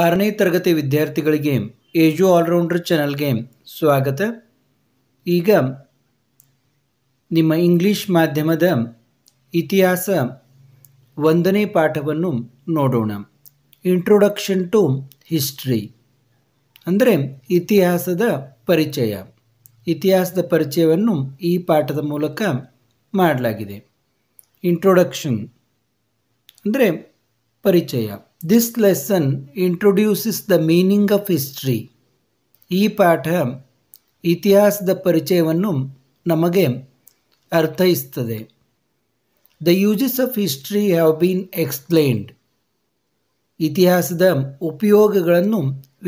ಆರನೇ ತರಗತಿ ವಿದ್ಯಾರ್ಥಿಗಳಿಗೆ ಏಜು ಆಲ್ರೌಂಡರ್ ಚಾನಲ್ಗೆ ಸ್ವಾಗತ ಈಗ ನಿಮ್ಮ ಇಂಗ್ಲಿಷ್ ಮಾಧ್ಯಮದ ಇತಿಹಾಸ ಒಂದನೇ ಪಾಠವನ್ನು ನೋಡೋಣ ಇಂಟ್ರೊಡಕ್ಷನ್ ಟು ಹಿಸ್ಟ್ರಿ ಅಂದರೆ ಇತಿಹಾಸದ ಪರಿಚಯ ಇತಿಹಾಸದ ಪರಿಚಯವನ್ನು ಈ ಪಾಠದ ಮೂಲಕ ಮಾಡಲಾಗಿದೆ ಇಂಟ್ರೊಡಕ್ಷನ್ ಅಂದರೆ ಪರಿಚಯ this lesson introduces the meaning of history ಈ ಪಾಠ ಇತಿಹಾಸದ ಪರಿಚಯವನ್ನು ನಮಗೆ ಅರ್ಥೈಸ್ತದೆ the uses of history have been explained ಇತಿಹಾಸದ ಉಪಯೋಗಗಳನ್ನು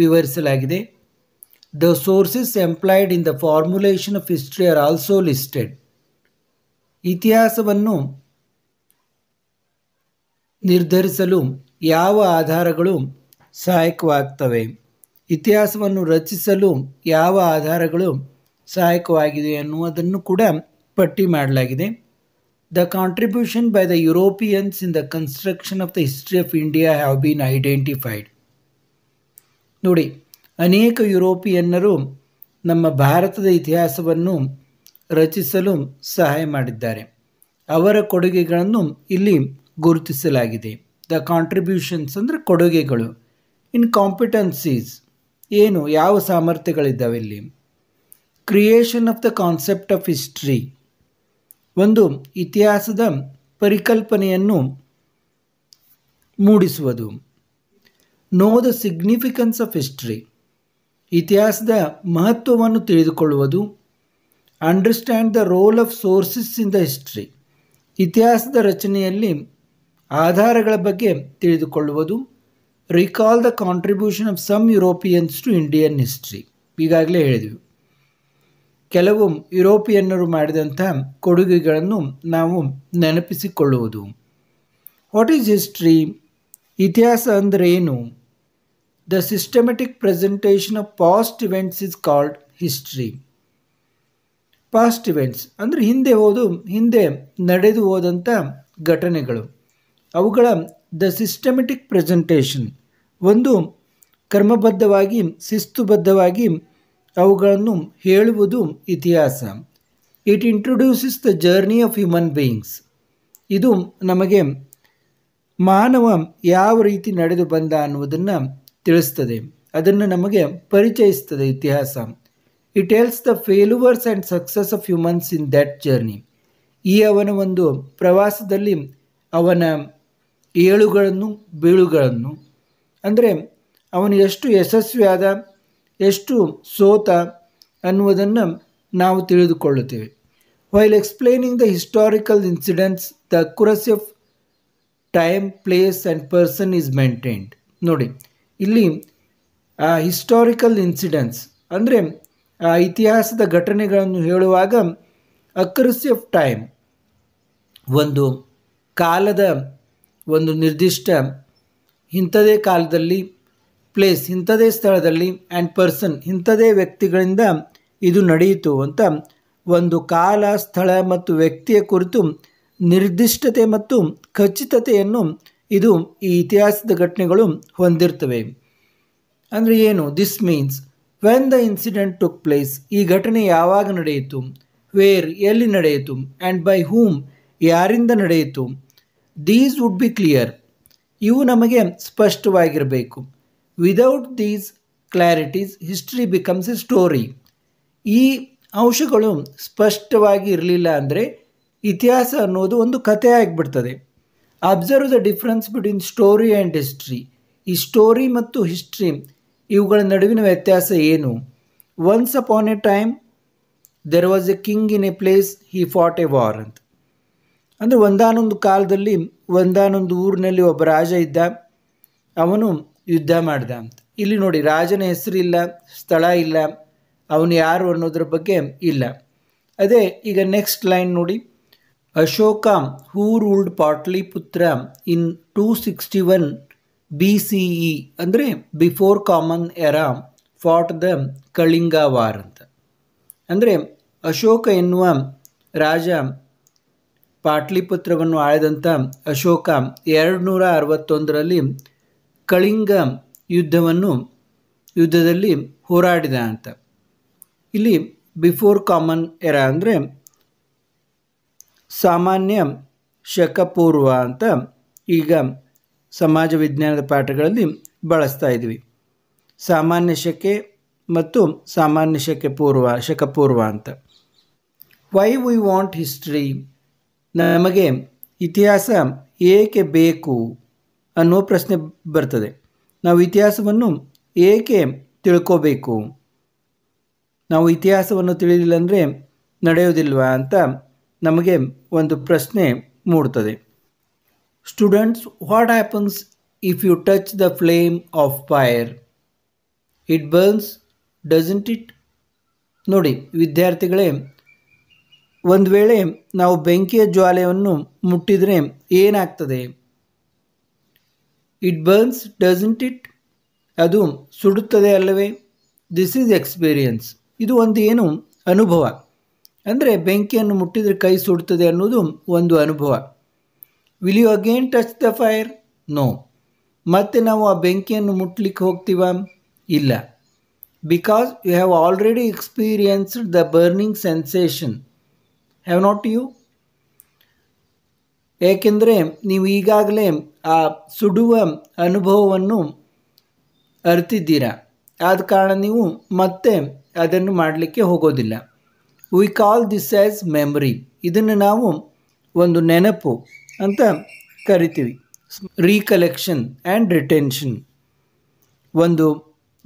ವಿವರಿಸಲಾಗಿದೆ the sources employed in the formulation of history are also listed ಇತಿಹಾಸವನ್ನು ನಿರ್ಧರಿಸಲು ಯಾವ ಆಧಾರಗಳು ಸಹಾಯಕವಾಗ್ತವೆ ಇತಿಹಾಸವನ್ನು ರಚಿಸಲು ಯಾವ ಆಧಾರಗಳು ಸಹಾಯಕವಾಗಿದೆ ಅನ್ನುವುದನ್ನು ಕೂಡ ಪಟ್ಟಿ ಮಾಡಲಾಗಿದೆ the contribution by the Europeans in the construction of the history of India have been identified ನೋಡಿ ಅನೇಕ ಯುರೋಪಿಯನ್ನರು ನಮ್ಮ ಭಾರತದ ಇತಿಹಾಸವನ್ನು ರಚಿಸಲು ಸಹಾಯ ಮಾಡಿದ್ದಾರೆ ಅವರ ಕೊಡುಗೆಗಳನ್ನು ಇಲ್ಲಿ ಗುರುತಿಸಲಾಗಿದೆ ದ ಕಾಂಟ್ರಿಬ್ಯೂಷನ್ಸ್ ಅಂದರೆ ಕೊಡುಗೆಗಳು ಇನ್ ಕಾಂಪಿಟೆನ್ಸೀಸ್ ಏನು ಯಾವ ಸಾಮರ್ಥ್ಯಗಳಿದ್ದಾವೆ ಇಲ್ಲಿ creation of the concept of history ಒಂದು ಇತಿಹಾಸದ ಪರಿಕಲ್ಪನೆಯನ್ನು ಮೂಡಿಸುವುದು know the significance of history ಇತಿಹಾಸದ ಮಹತ್ವವನ್ನು ತಿಳಿದುಕೊಳ್ಳುವುದು understand the role of sources in the history ಇತಿಹಾಸದ ರಚನೆಯಲ್ಲಿ ಆಧಾರಗಳ ಬಗ್ಗೆ ತಿಳಿದುಕೊಳ್ಳುವುದು recall the contribution of some Europeans to Indian history ಈಗಾಗಲೇ ಹೇಳಿದ್ವಿ ಕೆಲವು ಯುರೋಪಿಯನ್ನರು ಮಾಡಿದಂಥ ಕೊಡುಗೆಗಳನ್ನು ನಾವು ನೆನಪಿಸಿಕೊಳ್ಳುವುದು ವಾಟ್ ಈಸ್ ಹಿಸ್ಟ್ರಿ ಇತಿಹಾಸ ಅಂದರೆ ಏನು the systematic presentation of past events is called history past events ಅಂದರೆ ಹಿಂದೆ ಹೋದು ಹಿಂದೆ ನಡೆದು ಹೋದಂಥ ಘಟನೆಗಳು ಅವುಗಳ ದ ಸಿಸ್ಟಮೆಟಿಕ್ ಪ್ರೆಸೆಂಟೇಷನ್ ಒಂದು ಕ್ರಮಬದ್ಧವಾಗಿ ಶಿಸ್ತುಬದ್ಧವಾಗಿ ಅವುಗಳನ್ನು ಹೇಳುವುದು ಇತಿಹಾಸ it introduces the journey of human beings ಇದು ನಮಗೆ ಮಾನವ ಯಾವ ರೀತಿ ನಡೆದು ಬಂದ ಅನ್ನುವುದನ್ನು ತಿಳಿಸ್ತದೆ ಅದನ್ನು ನಮಗೆ ಪರಿಚಯಿಸ್ತದೆ ಇತಿಹಾಸ it tells the failures and success of humans in that journey ಈ ಅವನ ಒಂದು ಪ್ರವಾಸದಲ್ಲಿ ಅವನ ಏಳುಗಳನ್ನು ಬೀಳುಗಳನ್ನು ಅಂದರೆ ಅವನು ಎಷ್ಟು ಯಶಸ್ವಿಯಾದ ಎಷ್ಟು ಸೋತ ಅನ್ನುವುದನ್ನು ನಾವು ತಿಳಿದುಕೊಳ್ಳುತ್ತೇವೆ while explaining the historical incidents the course of time place and person is maintained ನೋಡಿ ಇಲ್ಲಿ ಆ ಹಿಸ್ಟಾರಿಕಲ್ ಇನ್ಸಿಡೆಂಟ್ಸ್ ಅಂದರೆ ಆ ಇತಿಹಾಸದ ಘಟನೆಗಳನ್ನು ಹೇಳುವಾಗ ಅಕ್ರಸ್ ಆಫ್ ಟೈಮ್ ಒಂದು ಕಾಲದ ಒಂದು ನಿರ್ದಿಷ್ಟ ಇಂಥದೇ ಕಾಲದಲ್ಲಿ ಪ್ಲೇಸ್ ಇಂಥದೇ ಸ್ಥಳದಲ್ಲಿ ಆ್ಯಂಡ್ ಪರ್ಸನ್ ಇಂಥದೇ ವ್ಯಕ್ತಿಗಳಿಂದ ಇದು ನಡೆಯಿತು ಅಂತ ಒಂದು ಕಾಲ ಸ್ಥಳ ಮತ್ತು ವ್ಯಕ್ತಿಯ ಕುರಿತು ನಿರ್ದಿಷ್ಟತೆ ಮತ್ತು ಖಚಿತತೆಯನ್ನು ಇದು ಈ ಇತಿಹಾಸದ ಘಟನೆಗಳು ಹೊಂದಿರ್ತವೆ ಅಂದರೆ ಏನು this means when the incident took place ಈ ಘಟನೆ ಯಾವಾಗ ನಡೆಯಿತು ವೇರ್ ಎಲ್ಲಿ ನಡೆಯಿತು ಆ್ಯಂಡ್ ಬೈ ಹೂಮ್ ಯಾರಿಂದ ನಡೆಯಿತು ದೀಸ್ ವುಡ್ ಬಿ ಕ್ಲಿಯರ್ ಇವು ನಮಗೆ ಸ್ಪಷ್ಟವಾಗಿರಬೇಕು without these clarities history becomes a story ಈ ಅಂಶಗಳು ಸ್ಪಷ್ಟವಾಗಿ ಇರಲಿಲ್ಲ ಅಂದರೆ ಇತಿಹಾಸ ಅನ್ನೋದು ಒಂದು ಕಥೆ ಆಗಿಬಿಡ್ತದೆ observe the difference between story and history ಈ ಸ್ಟೋರಿ ಮತ್ತು ಹಿಸ್ಟ್ರಿ ಇವುಗಳ ನಡುವಿನ ವ್ಯತ್ಯಾಸ ಏನು once upon a time there was a king in a place he fought a war ಅಂತ ಅಂದರೆ ಒಂದಾನೊಂದು ಕಾಲದಲ್ಲಿ ಒಂದಾನೊಂದು ಊರಿನಲ್ಲಿ ಒಬ್ಬ ರಾಜ ಇದ್ದ ಅವನು ಯುದ್ಧ ಮಾಡಿದ ಅಂತ ಇಲ್ಲಿ ನೋಡಿ ರಾಜನ ಹೆಸರು ಇಲ್ಲ ಸ್ಥಳ ಇಲ್ಲ ಅವನು ಯಾರು ಅನ್ನೋದ್ರ ಬಗ್ಗೆ ಇಲ್ಲ ಅದೇ ಈಗ ನೆಕ್ಸ್ಟ್ ಲೈನ್ ನೋಡಿ ಅಶೋಕ ಹೂ ರೂಲ್ಡ್ ಪುತ್ರ in two sixty one B C E ಅಂದರೆ before common era fought the Kalinga war ಅಂತ ಅಂದರೆ ಅಶೋಕ ಎನ್ನುವ ರಾಜ ಪಾಟ್ಲಿಪುತ್ರವನ್ನು ಆಳಿದಂಥ ಅಶೋಕ ಎರಡು ನೂರ ಅರವತ್ತೊಂದರಲ್ಲಿ ಕಳಿಂಗ ಯುದ್ಧವನ್ನು ಯುದ್ಧದಲ್ಲಿ ಹೋರಾಡಿದ ಅಂತ ಇಲ್ಲಿ ಬಿಫೋರ್ ಕಾಮನ್ ಎರ ಅಂದರೆ ಸಾಮಾನ್ಯ ಶಕಪೂರ್ವ ಅಂತ ಈಗ ಸಮಾಜ ವಿಜ್ಞಾನದ ಪಾಠಗಳಲ್ಲಿ ಬಳಸ್ತಾ ಇದ್ವಿ ಸಾಮಾನ್ಯ ಶಕೆ ಮತ್ತು ಸಾಮಾನ್ಯ ಶಕೆ ಪೂರ್ವ ಶಕಪೂರ್ವ ಅಂತ ವೈ ವಿ ವಾಂಟ್ ಹಿಸ್ಟ್ರಿ ನಮಗೆ ಇತಿಹಾಸ ಏಕೆ ಬೇಕು ಅನ್ನೋ ಪ್ರಶ್ನೆ ಬರ್ತದೆ ನಾವು ಇತಿಹಾಸವನ್ನು ಏಕೆ ತಿಳ್ಕೋಬೇಕು ನಾವು ಇತಿಹಾಸವನ್ನು ತಿಳಿದಿಲ್ಲ ಅಂದರೆ ನಡೆಯೋದಿಲ್ವಾ ಅಂತ ನಮಗೆ ಒಂದು ಪ್ರಶ್ನೆ ಮೂಡ್ತದೆ students what happens if you touch the flame of fire it burns doesn't it ನೋಡಿ ವಿದ್ಯಾರ್ಥಿಗಳೇ ಒಂದು ವೇಳೆ ನಾವು ಬೆಂಕಿಯ ಜ್ವಾಲೆಯನ್ನು ಮುಟ್ಟಿದರೆ ಏನಾಗ್ತದೆ ಇಟ್ ಬರ್ನ್ಸ್ ಡಸಂಟ್ ಇಟ್ ಅದು ಸುಡುತ್ತದೆ ಅಲ್ಲವೇ ದಿಸ್ ಈಸ್ ಎಕ್ಸ್ಪೀರಿಯನ್ಸ್ ಇದು ಒಂದು ಏನು ಅನುಭವ ಅಂದರೆ ಬೆಂಕಿಯನ್ನು ಮುಟ್ಟಿದರೆ ಕೈ ಸುಡುತ್ತದೆ ಅನ್ನೋದು ಒಂದು ಅನುಭವ will you again touch the fire no ಮತ್ತೆ ನಾವು ಆ ಬೆಂಕಿಯನ್ನು ಮುಟ್ಲಿಕ್ಕೆ ಹೋಗ್ತೀವ ಇಲ್ಲ because you have already experienced the burning sensation have not you ಏಕೆಂದರೆ ನೀವು ಈಗಾಗಲೇ ಆ ಸುಡುವ ಅನುಭವವನ್ನು ಅರಿತಿದ್ದೀರಾ ಆದ ಕಾರಣ ನೀವು ಮತ್ತೆ ಅದನ್ನು ಮಾಡಲಿಕ್ಕೆ ಹೋಗೋದಿಲ್ಲ we call this as memory ಇದನ್ನು ನಾವು ಒಂದು ನೆನಪು ಅಂತ ಕರಿತೀವಿ ರೀಕಲೆಕ್ಷನ್ ಆ್ಯಂಡ್ ರಿಟೆನ್ಷನ್ ಒಂದು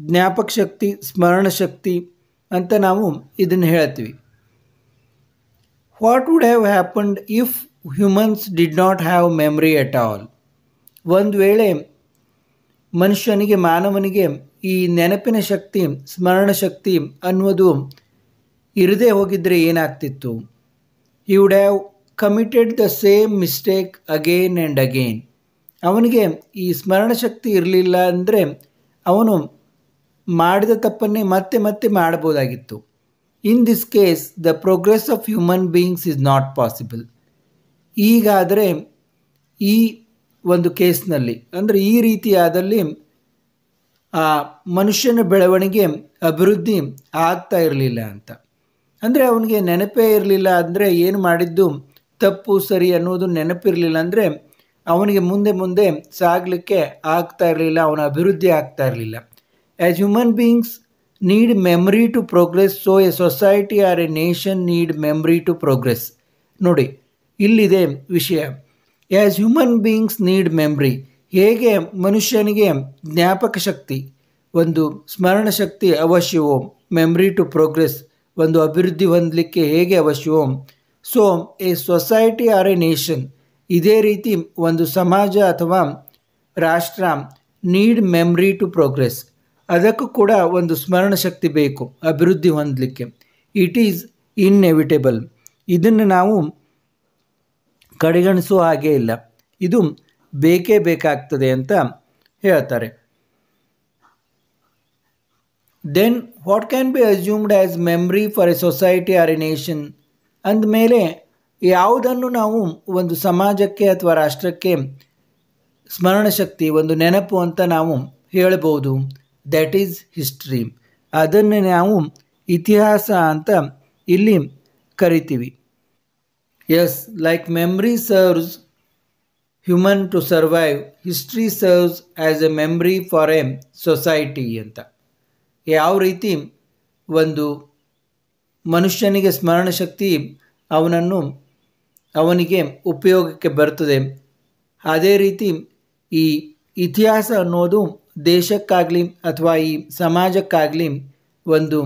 ಜ್ಞಾಪಕ ಶಕ್ತಿ ಸ್ಮರಣಶಕ್ತಿ ಅಂತ ನಾವು ಇದನ್ನು ಹೇಳ್ತೀವಿ what would have happened if humans did not have memory at all ಒಂದು ವೇಳೆ ಮನುಷ್ಯನಿಗೆ ಮಾನವನಿಗೆ ಈ ನೆನಪಿನ ಶಕ್ತಿ ಸ್ಮರಣ ಶಕ್ತಿ ಅನ್ನೋದು ಇರದೇ ಹೋಗಿದ್ದರೆ ಏನಾಗ್ತಿತ್ತು he would have committed the same mistake again and again ಅವನಿಗೆ ಈ ಸ್ಮರಣ ಶಕ್ತಿ ಇರಲಿಲ್ಲ ಅಂದರೆ ಅವನು ಮಾಡಿದ ತಪ್ಪನ್ನೇ ಮತ್ತೆ ಮತ್ತೆ ಮಾಡ್ಬೋದಾಗಿತ್ತು in this case the progress of human beings is not possible ಈಗಾದರೆ ಈ ಒಂದು ಕೇಸ್ನಲ್ಲಿ ಅಂದರೆ ಈ ರೀತಿಯಾದಲ್ಲಿ ಆ ಮನುಷ್ಯನ ಬೆಳವಣಿಗೆ ಅಭಿವೃದ್ಧಿ ಆಗ್ತಾ ಇರಲಿಲ್ಲ ಅಂತ ಅಂದರೆ ಅವನಿಗೆ ನೆನಪೇ ಇರಲಿಲ್ಲ ಅಂದರೆ ಏನು ಮಾಡಿದ್ದು ತಪ್ಪು ಸರಿ ಅನ್ನೋದು ನೆನಪಿರಲಿಲ್ಲ ಅಂದರೆ ಅವನಿಗೆ ಮುಂದೆ ಮುಂದೆ ಸಾಗಲಿಕ್ಕೆ ಆಗ್ತಾ ಇರಲಿಲ್ಲ ಅವನ ಅಭಿವೃದ್ಧಿ ಆಗ್ತಾ ಇರಲಿಲ್ಲ as human beings need memory to progress so a society or a nation need memory to progress ನೋಡಿ ಇಲ್ಲಿದೆ ವಿಷಯ as human beings need memory ಹೇಗೆ ಮನುಷ್ಯನಿಗೆ ಜ್ಞಾಪಕ ಶಕ್ತಿ ಒಂದು ಸ್ಮರಣ ಶಕ್ತಿ ಅವಶ್ಯವೋ ಮೆಮ್ರಿ ಟು ಪ್ರೋಗ್ರೆಸ್ ಒಂದು ಅಭಿವೃದ್ಧಿ ಹೊಂದಲಿಕ್ಕೆ ಹೇಗೆ ಅವಶ್ಯವೋ so a society or a nation ಇದೇ ರೀತಿ ಒಂದು ಸಮಾಜ ಅಥವಾ ರಾಷ್ಟ್ರ ನೀಡ್ ಮೆಮ್ರಿ ಟು ಪ್ರೋಗ್ರೆಸ್ ಅದಕ್ಕೂ ಕೂಡ ಒಂದು ಸ್ಮರಣ ಶಕ್ತಿ ಬೇಕು ಅಭಿವೃದ್ಧಿ ಹೊಂದಲಿಕ್ಕೆ ಇಟ್ ಈಸ್ ಇನ್ನೆವಿಟೇಬಲ್ ಇದನ್ನು ನಾವು ಕಡೆಗಣಿಸುವ ಹಾಗೆ ಇಲ್ಲ ಇದು ಬೇಕೇ ಬೇಕಾಗ್ತದೆ ಅಂತ ಹೇಳ್ತಾರೆ then what can be assumed as memory for a society or a nation ಅಂದಮೇಲೆ ಯಾವುದನ್ನು ನಾವು ಒಂದು ಸಮಾಜಕ್ಕೆ ಅಥವಾ ರಾಷ್ಟ್ರಕ್ಕೆ ಸ್ಮರಣಶಕ್ತಿ ಒಂದು ನೆನಪು ಅಂತ ನಾವು ಹೇಳಬಹುದು ದ್ಯಾಟ್ ಈಸ್ ಹಿಸ್ಟ್ರಿ ಅದನ್ನು ನಾವು ಇತಿಹಾಸ ಅಂತ ಇಲ್ಲಿ ಕರಿತೀವಿ as like memory serves human to survive history serves as a memory for a society ಅಂತ ಯಾವ ರೀತಿ ಒಂದು ಮನುಷ್ಯನಿಗೆ ಸ್ಮರಣಶಕ್ತಿ ಅವನನ್ನು ಅವನಿಗೆ ಉಪಯೋಗಕ್ಕೆ ಬರ್ತದೆ ಅದೇ ರೀತಿ ಈ ಇತಿಹಾಸ ಅನ್ನೋದು ದೇಶಕ್ಕಾಗಲಿ ಅಥವಾ ಈ ಸಮಾಜಕ್ಕಾಗಲಿ ಒಂದು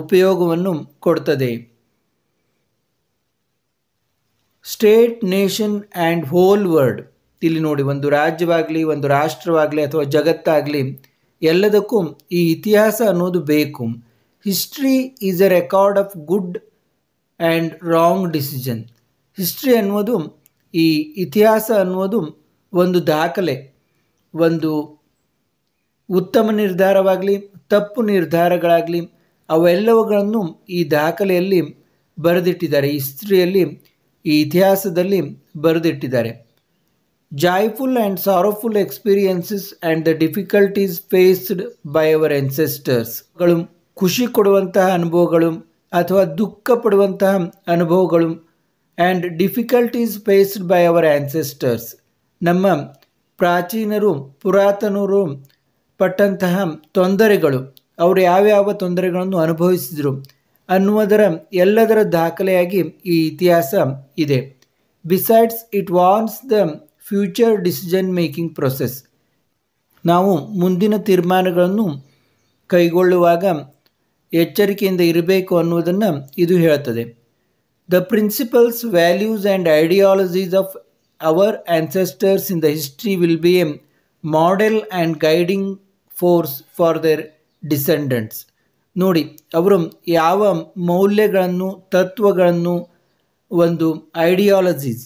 ಉಪಯೋಗವನ್ನು ಕೊಡ್ತದೆ state nation and whole world ಇಲ್ಲಿ ನೋಡಿ ಒಂದು ರಾಜ್ಯವಾಗಲಿ ಒಂದು ರಾಷ್ಟ್ರವಾಗಲಿ ಅಥವಾ ಜಗತ್ತಾಗಲಿ ಎಲ್ಲದಕ್ಕೂ ಈ ಇತಿಹಾಸ ಅನ್ನೋದು ಬೇಕು history is a record of good and wrong decision ಹಿಸ್ಟ್ರಿ ಅನ್ನೋದು ಈ ಇತಿಹಾಸ ಅನ್ನೋದು ಒಂದು ದಾಖಲೆ ಒಂದು ಉತ್ತಮ ನಿರ್ಧಾರವಾಗಲಿ ತಪ್ಪು ನಿರ್ಧಾರಗಳಾಗಲಿ ಅವೆಲ್ಲವುಗಳನ್ನು ಈ ದಾಖಲೆಯಲ್ಲಿ ಬರೆದಿಟ್ಟಿದ್ದಾರೆ ಹಿಸ್ಟ್ರಿಯಲ್ಲಿ ಈ ಇತಿಹಾಸದಲ್ಲಿ ಬರೆದಿಟ್ಟಿದ್ದಾರೆ joyful and sorrowful experiences and the difficulties faced by our ಎನ್ಸೆಸ್ಟರ್ಸ್ಗಳು ಖುಷಿ ಕೊಡುವಂತಹ ಅನುಭವಗಳು ಅಥವಾ ದುಃಖ ಪಡುವಂತಹ ಅನುಭವಗಳು and difficulties faced by our ancestors ನಮ್ಮ ಪ್ರಾಚೀನರು ಪುರಾತನರು ಪಟ್ಟಂತಹ ತೊಂದರೆಗಳು ಅವರು ಯಾವ್ಯಾವ ತೊಂದರೆಗಳನ್ನು ಅನುಭವಿಸಿದರು ಅನ್ನುವುದರ ಎಲ್ಲದರ ದಾಖಲೆಯಾಗಿ ಈ ಇತಿಹಾಸ ಇದೆ besides it warns the future decision making process ನಾವು ಮುಂದಿನ ತೀರ್ಮಾನಗಳನ್ನು ಕೈಗೊಳ್ಳುವಾಗ ಎಚ್ಚರಿಕೆಯಿಂದ ಇರಬೇಕು ಅನ್ನುವುದನ್ನು ಇದು ಹೇಳುತ್ತದೆ the principles values and ideologies of our ancestors in the history will be a model and guiding force for their descendants ನೋಡಿ ಅವರು ಯಾವ ಮೌಲ್ಯಗಳನ್ನು ತತ್ವಗಳನ್ನು ಒಂದು ಐಡಿಯಾಲಜೀಸ್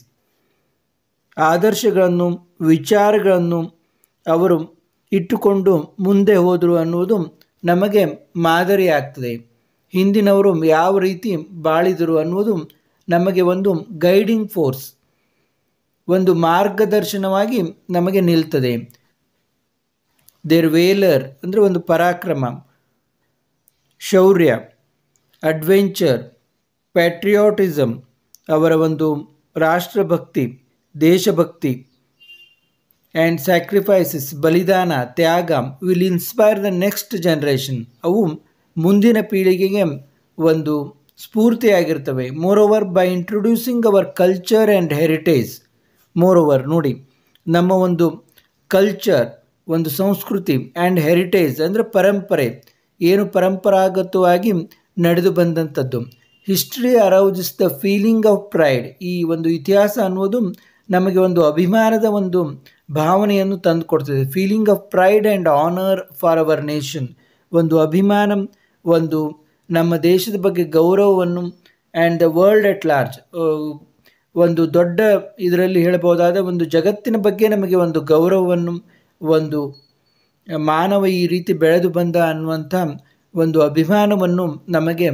ಆದರ್ಶಗಳನ್ನು ವಿಚಾರಗಳನ್ನು ಅವರು ಇಟ್ಟುಕೊಂಡು ಮುಂದೆ ಹೋದರು ಅನ್ನುವುದು ನಮಗೆ ಮಾದರಿ ಆಗ್ತದೆ ಹಿಂದಿನವರು ಯಾವ ರೀತಿ ಬಾಳಿದರು ಅನ್ನುವುದು ನಮಗೆ ಒಂದು ಗೈಡಿಂಗ್ ಫೋರ್ಸ್ ಒಂದು ಮಾರ್ಗದರ್ಶನವಾಗಿ ನಮಗೆ ನಿಲ್ತದೆ ದೇರ್ ವೇಲರ್ ಅಂದರೆ ಒಂದು ಪರಾಕ್ರಮ ಶೌರ್ಯ ಅಡ್ವೆಂಚರ್ ಪ್ಯಾಟ್ರಿಯಾಟಿಸಮ್ ಅವರ ಒಂದು ರಾಷ್ಟ್ರಭಕ್ತಿ ದೇಶಭಕ್ತಿ ಆ್ಯಂಡ್ ಸ್ಯಾಕ್ರಿಫೈಸಸ್ ಬಲಿದಾನ ತ್ಯಾಗ will inspire the next generation ಅವು ಮುಂದಿನ ಪೀಳಿಗೆಗೆ ಒಂದು ಸ್ಫೂರ್ತಿಯಾಗಿರ್ತವೆ moreover by introducing our culture and heritage moreover ನೋಡಿ ನಮ್ಮ ಒಂದು ಕಲ್ಚರ್ ಒಂದು ಸಂಸ್ಕೃತಿ ಆ್ಯಂಡ್ ಹೆರಿಟೇಜ್ ಅಂದರೆ ಪರಂಪರೆ ಏನು ಪರಂಪರಾಗತವಾಗಿ ನಡೆದು ಬಂದಂಥದ್ದು history arouses the feeling of pride ಈ ಒಂದು ಇತಿಹಾಸ ಅನ್ನೋದು ನಮಗೆ ಒಂದು ಅಭಿಮಾನದ ಒಂದು ಭಾವನೆಯನ್ನು ತಂದುಕೊಡ್ತದೆ feeling of pride and honour for our nation ಒಂದು ಅಭಿಮಾನ ಒಂದು ನಮ್ಮ ದೇಶದ ಬಗ್ಗೆ ಗೌರವವನ್ನು and the world at large ಒಂದು ದೊಡ್ಡ ಇದರಲ್ಲಿ ಹೇಳಬಹುದಾದ ಒಂದು ಜಗತ್ತಿನ ಬಗ್ಗೆ ನಮಗೆ ಒಂದು ಗೌರವವನ್ನು ಒಂದು ಮಾನವ ಈ ರೀತಿ ಬೆಳೆದು ಬಂದ ಅನ್ನುವಂಥ ಒಂದು ಅಭಿಮಾನವನ್ನು ನಮಗೆ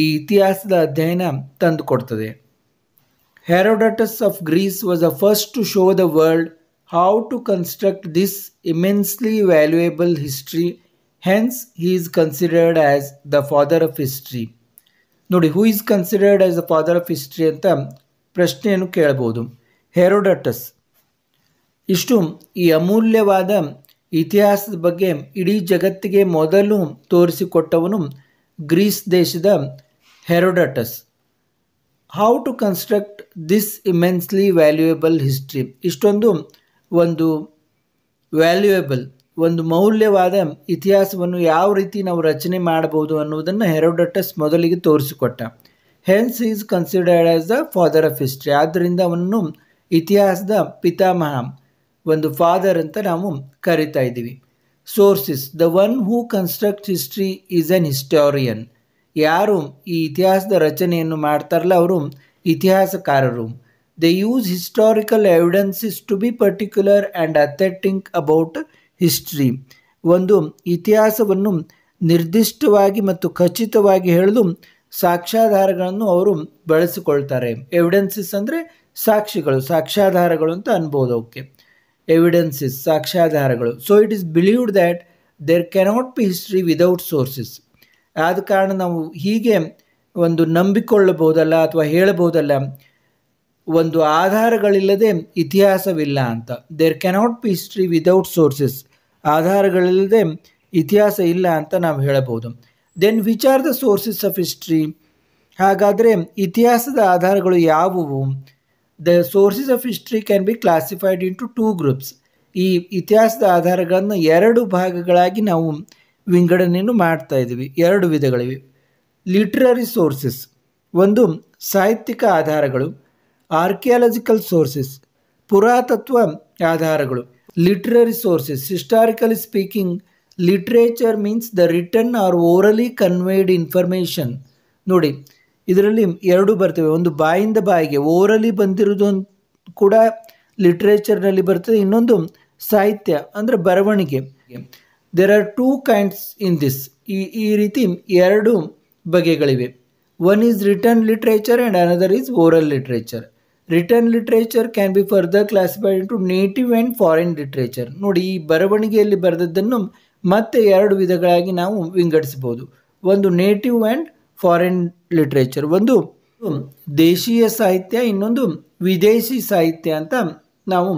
ಈ ಇತಿಹಾಸದ ಅಧ್ಯಯನ ತಂದುಕೊಡ್ತದೆ Herodotus of Greece was a first to show the world how to construct this immensely valuable history hence he is considered as the father of history ನೋಡಿ who is considered as the father of history ಅಂತ ಪ್ರಶ್ನೆಯನ್ನು ಕೇಳ್ಬೋದು ಹೆರೋಡಟಸ್ ಇಷ್ಟು ಈ ಅಮೂಲ್ಯವಾದ ಇತಿಹಾಸದ ಬಗ್ಗೆ ಇಡೀ ಜಗತ್ತಿಗೆ ಮೊದಲು ತೋರಿಸಿಕೊಟ್ಟವನು ಗ್ರೀಸ್ ದೇಶದ Herodotus how to construct this immensely valuable history ಇಷ್ಟೊಂದು ಒಂದು ವ್ಯಾಲ್ಯೂಯೇಬಲ್ ಒಂದು ಮೌಲ್ಯವಾದ ಇತಿಹಾಸವನ್ನು ಯಾವ ರೀತಿ ನಾವು ರಚನೆ ಮಾಡಬಹುದು ಅನ್ನುವುದನ್ನು ಹೆರೋಡಟಸ್ ಮೊದಲಿಗೆ ತೋರಿಸಿಕೊಟ್ಟ hence is considered as the father of history ಆದ್ದರಿಂದ ಅವನು ಇತಿಹಾಸದ ಪಿತಾಮಹ ಒಂದು ಫಾದರ್ ಅಂತ ನಾವು ಕರಿತಾ ಇದ್ದೀವಿ sources the one who construct history is an historian ಯಾರು ಈ ಇತಿಹಾಸದ ರಚನೆಯನ್ನು ಮಾಡ್ತಾರಲ್ಲ ಅವರು ಇತಿಹಾಸಕಾರರು they use historical evidences to be particular and authentic about history ಒಂದು ಇತಿಹಾಸವನ್ನು ನಿರ್ದಿಷ್ಟವಾಗಿ ಮತ್ತು ಖಚಿತವಾಗಿ ಹೇಳಲು ಸಾಕ್ಷ್ಯಾಧಾರಗಳನ್ನು ಅವರು ಬಳಸಿಕೊಳ್ತಾರೆ ಎವಿಡೆನ್ಸಿಸ್ ಅಂದರೆ ಸಾಕ್ಷಿಗಳು ಸಾಕ್ಷ್ಯಾಧಾರಗಳು ಅಂತ ಅನ್ಬೋದು ಅವಕ್ಕೆ ಎವಿಡೆನ್ಸಸ್ ಸಾಕ್ಷ್ಯಾಧಾರಗಳು so it is believed that there cannot be history without sources ಆದ ಕಾರಣ ನಾವು ಹೀಗೆ ಒಂದು ನಂಬಿಕೊಳ್ಳಬಹುದಲ್ಲ ಅಥವಾ ಹೇಳಬಹುದಲ್ಲ ಒಂದು ಆಧಾರಗಳಿಲ್ಲದೆ ಇತಿಹಾಸವಿಲ್ಲ ಅಂತ there cannot be history without sources ಆಧಾರಗಳಿಲ್ಲದೆ ಇತಿಹಾಸ ಇಲ್ಲ ಅಂತ ನಾವು ಹೇಳಬಹುದು then which are the sources of history ಹಾಗಾದರೆ ಇತಿಹಾಸದ ಆಧಾರಗಳು ಯಾವುವು the sources of history can be classified into two groups ಈ ಇತಿಹಾಸದ ಆಧಾರಗಳನ್ನು ಎರಡು ಭಾಗಗಳಾಗಿ ನಾವು ವಿಂಗಡಣೆಯನ್ನು ಮಾಡ್ತಾ ಇದ್ದೀವಿ ಎರಡು ವಿಧಗಳಿವೆ ಲಿಟ್ರರಿ ಸೋರ್ಸಸ್ ಒಂದು ಸಾಹಿತ್ಯಿಕ ಆಧಾರಗಳು ಆರ್ಕಿಯಾಲಜಿಕಲ್ ಸೋರ್ಸಸ್ ಪುರಾತತ್ವ ಆಧಾರಗಳು literary sources historically speaking literature means the written or orally conveyed information ನೋಡಿ ಇದರಲ್ಲಿ ಎರಡು ಬರ್ತವೆ ಒಂದು ಬಾಯಿಂದ ಬಾಯಿಗೆ ಓರಲಿ ಬಂದಿರೋದು ಕೂಡ ಲಿಟ್ರೇಚರ್ನಲ್ಲಿ ಬರ್ತದೆ ಇನ್ನೊಂದು ಸಾಹಿತ್ಯ ಅಂದರೆ ಬರವಣಿಗೆ there are two kinds in this ಈ ಈ ರೀತಿ ಎರಡು ಬಗೆಗಳಿವೆ one is written literature and another is oral literature written literature can be further classified to native and foreign literature ನೋಡಿ ಈ ಬರವಣಿಗೆಯಲ್ಲಿ ಬರೆದದ್ದನ್ನು ಮತ್ತೆ ಎರಡು ವಿಧಗಳಾಗಿ ನಾವು ವಿಂಗಡಿಸ್ಬೋದು ಒಂದು ನೇಟಿವ್ ಆ್ಯಂಡ್ ಫಾರಿನ್ ಲಿಟ್ರೇಚರ್ ಒಂದು ದೇಶೀಯ ಸಾಹಿತ್ಯ ಇನ್ನೊಂದು ವಿದೇಶಿ ಸಾಹಿತ್ಯ ಅಂತ ನಾವು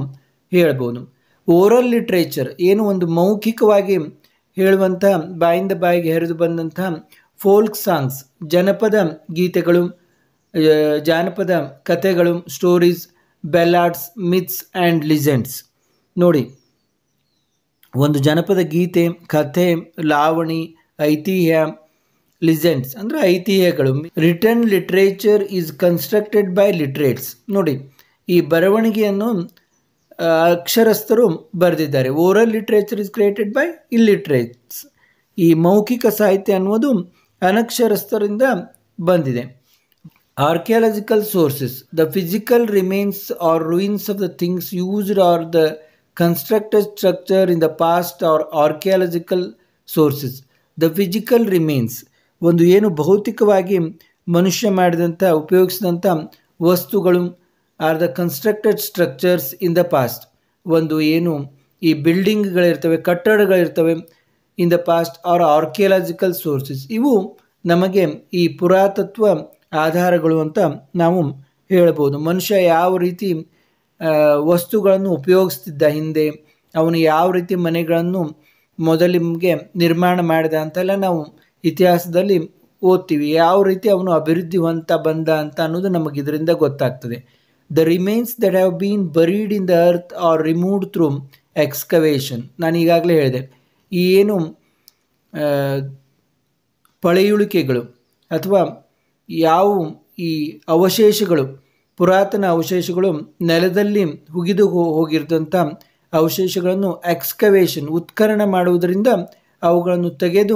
ಹೇಳ್ಬೋದು ಓರಲ್ ಲಿಟ್ರೇಚರ್ ಏನು ಒಂದು ಮೌಖಿಕವಾಗಿ ಹೇಳುವಂಥ ಬಾಯಿಂದ ಬಾಯಿಗೆ ಹರಿದು ಬಂದಂಥ ಫೋಲ್ಕ್ ಸಾಂಗ್ಸ್ ಜನಪದ ಗೀತೆಗಳು ಜಾನಪದ ಕಥೆಗಳು stories ballads myths and legends ನೋಡಿ ಒಂದು ಜನಪದ ಗೀತೆ ಕಥೆ ಲಾವಣಿ ಐತಿಹ್ಯ ಲಿಜೆಂಡ್ಸ್ ಅಂದರೆ ಐತಿಹ್ಯಗಳು written literature is constructed by literates ನೋಡಿ ಈ ಬರವಣಿಗೆಯನ್ನು ಅಕ್ಷರಸ್ಥರು ಬರೆದಿದ್ದಾರೆ oral literature is created by illiterates ಈ ಮೌಖಿಕ ಸಾಹಿತ್ಯ ಅನ್ನುವುದು ಅನಕ್ಷರಸ್ಥರಿಂದ ಬಂದಿದೆ archaeological sources the physical remains or ruins of the things used or the constructed structure in the past or archaeological sources the physical remains ಒಂದು ಏನು ಭೌತಿಕವಾಗಿ ಮನುಷ್ಯ ಮಾಡಿದಂಥ ಉಪಯೋಗಿಸಿದಂಥ ವಸ್ತುಗಳು or the constructed structures in the past ಒಂದು ಏನು ಈ ಬಿಲ್ಡಿಂಗ್ಗಳಿರ್ತವೆ ಕಟ್ಟಡಗಳಿರ್ತವೆ in the past or archaeological sources ಇವು ನಮಗೆ ಈ ಪುರಾತತ್ವ ಆಧಾರಗಳು ಅಂತ ನಾವು ಹೇಳ್ಬೋದು ಮನುಷ್ಯ ಯಾವ ರೀತಿ ವಸ್ತುಗಳನ್ನು ಉಪಯೋಗಿಸ್ತಿದ್ದ ಹಿಂದೆ ಅವನು ಯಾವ ರೀತಿ ಮನೆಗಳನ್ನು ಮೊದಲಿಗೆ ನಿರ್ಮಾಣ ಮಾಡಿದ ಅಂತೆಲ್ಲ ನಾವು ಇತಿಹಾಸದಲ್ಲಿ ಓದ್ತೀವಿ ಯಾವ ರೀತಿ ಅವನು ಅಭಿವೃದ್ಧಿ ಹೊಂತ ಬಂದ ಅಂತ ಅನ್ನೋದು ನಮಗೆ ಇದರಿಂದ ಗೊತ್ತಾಗ್ತದೆ the remains that have been buried in the earth or removed through excavation ನಾನು ಈಗಾಗಲೇ ಹೇಳಿದೆ ಈ ಏನು ಪಳೆಯುಳಿಕೆಗಳು ಅಥವಾ ಯಾವ ಈ ಅವಶೇಷಗಳು ಪುರಾತನ ಅವಶೇಷಗಳು ನೆಲದಲ್ಲಿ ಹುಗಿದು ಹೋಗಿರ್ದಂಥ ಅವಶೇಷಗಳನ್ನು ಎಕ್ಸ್ಕವೇಷನ್ ಉತ್ಖನನ ಮಾಡುವುದರಿಂದ ಅವುಗಳನ್ನು ತೆಗೆದು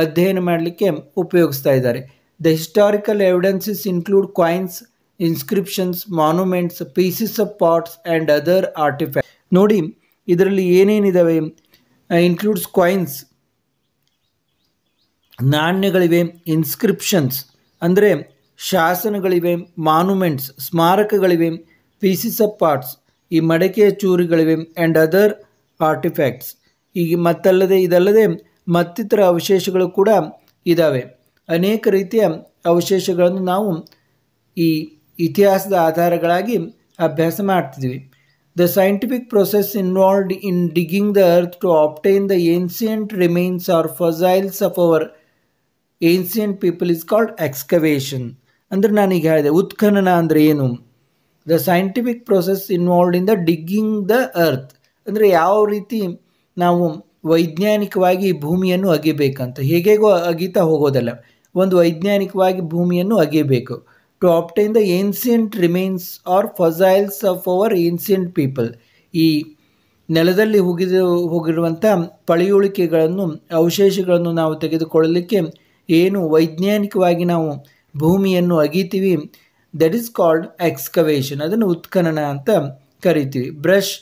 ಅಧ್ಯಯನ ಮಾಡಲಿಕ್ಕೆ ಉಪಯೋಗಿಸ್ತಾ ಇದ್ದಾರೆ the historical evidences include coins inscriptions monuments pieces of pots and other artifact ನೋಡಿ ಇದರಲ್ಲಿ ಏನೇನಿದ್ದಾವೆ ಇನ್ಕ್ಲೂಡ್ಸ್ ಕಾಯಿನ್ಸ್ ನಾಣ್ಯಗಳಿವೆ ಇನ್ಸ್ಕ್ರಿಪ್ಷನ್ಸ್ ಅಂದರೆ ಶಾಸನಗಳಿವೆ ಮಾನ್ಯುಮೆಂಟ್ಸ್ ಸ್ಮಾರಕಗಳಿವೆ ಪೀಸಸ್ ಆಫ್ ಪಾರ್ಟ್ಸ್ ಈ ಮಡಕೆಯ ಚೂರಿಗಳಿವೆ ಆ್ಯಂಡ್ ಅದರ್ ಆರ್ಟಿಫ್ಯಾಕ್ಟ್ಸ್ ಈಗ ಮತ್ತಲ್ಲದೆ ಇದಲ್ಲದೆ ಮತ್ತಿತರ ಅವಶೇಷಗಳು ಕೂಡ ಇದ್ದಾವೆ ಅನೇಕ ರೀತಿಯ ಅವಶೇಷಗಳನ್ನು ನಾವು ಈ ಇತಿಹಾಸದ ಆಧಾರಗಳಾಗಿ ಅಭ್ಯಾಸ ಮಾಡ್ತಿದ್ವಿ the scientific process involved in digging the earth to obtain the ancient remains or fossils of our ancient people is called excavation ಅಂದರೆ ಈಗ ಹೇಳಿದೆ ಉತ್ಖನನ ಅಂದರೆ ಏನು the scientific process involved in the digging the earth ಅಂದರೆ ಯಾವ ರೀತಿ ನಾವು ವೈಜ್ಞಾನಿಕವಾಗಿ ಭೂಮಿಯನ್ನು ಅಗಿಬೇಕಂತ ಹೇಗೆಗೋ ಅಗೀತಾ ಹೋಗೋದಲ್ಲ ಒಂದು ವೈಜ್ಞಾನಿಕವಾಗಿ ಭೂಮಿಯನ್ನು ಅಗೆಯಬೇಕು to obtain the ancient remains or fossils of our ancient people ಈ ನೆಲದಲ್ಲಿ ಹೋಗಿದ ಹೋಗಿರುವಂಥ ಪಳೆಯುಳಿಕೆಗಳನ್ನು ಅವಶೇಷಗಳನ್ನು ನಾವು ತೆಗೆದುಕೊಳ್ಳಲಿಕ್ಕೆ ಏನು ವೈಜ್ಞಾನಿಕವಾಗಿ ನಾವು ಭೂಮಿಯನ್ನು ಅಗೀತೀವಿ ದಟ್ ಈಸ್ ಕಾಲ್ಡ್ ಎಕ್ಸ್ಕವೇಷನ್ ಅದನ್ನು ಉತ್ಖನನ ಅಂತ ಕರಿತೀವಿ brush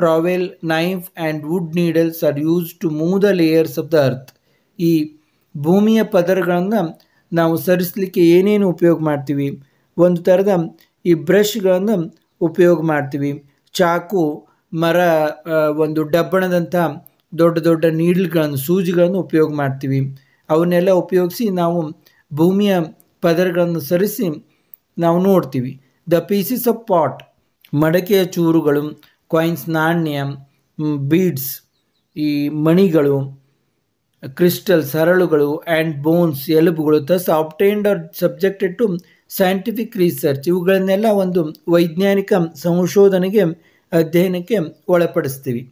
trowel knife and wood needles are used to move the layers of the earth ಈ ಭೂಮಿಯ ಪದರಗಳನ್ನು ನಾವು ಸರಿಸಲಿಕ್ಕೆ ಏನೇನು ಉಪಯೋಗ ಮಾಡ್ತೀವಿ ಒಂದು ಥರದ ಈ ಬ್ರಷ್ಗಳನ್ನು ಉಪಯೋಗ ಮಾಡ್ತೀವಿ ಚಾಕು ಮರ ಒಂದು ಡಬ್ಬಣದಂಥ ದೊಡ್ಡ ದೊಡ್ಡ ನೀಡ್ಲ್ಗಳನ್ನು ಸೂಜಿಗಳನ್ನು ಉಪಯೋಗ ಮಾಡ್ತೀವಿ ಅವನ್ನೆಲ್ಲ ಉಪಯೋಗಿಸಿ ನಾವು ಭೂಮಿಯ ಪದರಗಳನ್ನು ಸರಿಸಿ ನಾವು ನೋಡ್ತೀವಿ ದ ಪೀಸಸ್ ಆಫ್ ಪಾಟ್ ಮಡಕೆಯ ಚೂರುಗಳು ಕಾಯಿನ್ಸ್ ನಾಣ್ಯ ಬೀಡ್ಸ್ ಈ ಮಣಿಗಳು ಕ್ರಿಸ್ಟಲ್ ಸರಳುಗಳು ಆ್ಯಂಡ್ ಬೋನ್ಸ್ ಎಲುಬುಗಳು thus obtained are subjected to scientific research ಇವುಗಳನ್ನೆಲ್ಲ ಒಂದು ವೈಜ್ಞಾನಿಕ ಸಂಶೋಧನೆಗೆ ಅಧ್ಯಯನಕ್ಕೆ ಒಳಪಡಿಸ್ತೀವಿ